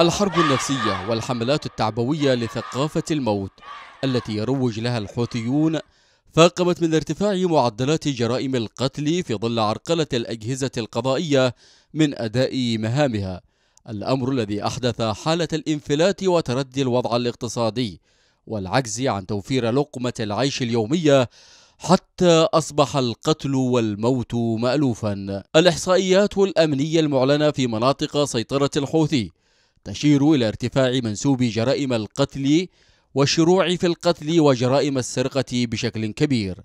الحرب النفسية والحملات التعبوية لثقافة الموت التي يروج لها الحوثيون فاقمت من ارتفاع معدلات جرائم القتل في ظل عرقلة الأجهزة القضائية من أداء مهامها الأمر الذي أحدث حالة الانفلات وتردي الوضع الاقتصادي والعجز عن توفير لقمة العيش اليومية حتى أصبح القتل والموت مألوفا الإحصائيات الأمنية المعلنة في مناطق سيطرة الحوثي تشير إلى ارتفاع منسوب جرائم القتل والشروع في القتل وجرائم السرقة بشكل كبير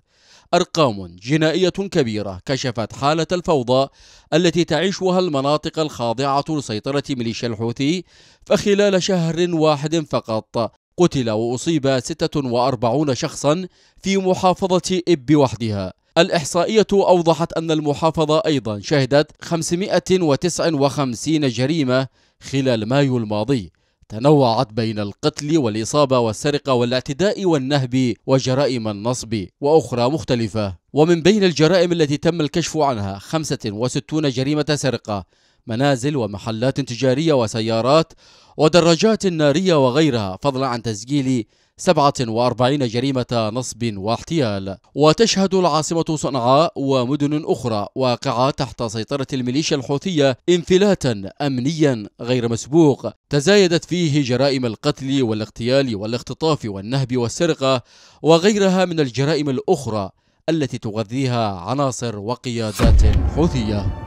أرقام جنائية كبيرة كشفت حالة الفوضى التي تعيشها المناطق الخاضعة لسيطرة ميليشيا الحوثي فخلال شهر واحد فقط قتل وأصيب 46 شخصا في محافظة إب وحدها الإحصائية أوضحت أن المحافظة أيضا شهدت 559 جريمة خلال مايو الماضي تنوعت بين القتل والإصابة والسرقة والاعتداء والنهب وجرائم النصب وأخرى مختلفة ومن بين الجرائم التي تم الكشف عنها 65 جريمة سرقة منازل ومحلات تجارية وسيارات ودراجات نارية وغيرها فضلا عن تسجيل 47 جريمة نصب واحتيال وتشهد العاصمة صنعاء ومدن أخرى واقعة تحت سيطرة الميليشيا الحوثية انفلاتا أمنيا غير مسبوق تزايدت فيه جرائم القتل والاغتيال والاختطاف والنهب والسرقة وغيرها من الجرائم الأخرى التي تغذيها عناصر وقيادات حوثيه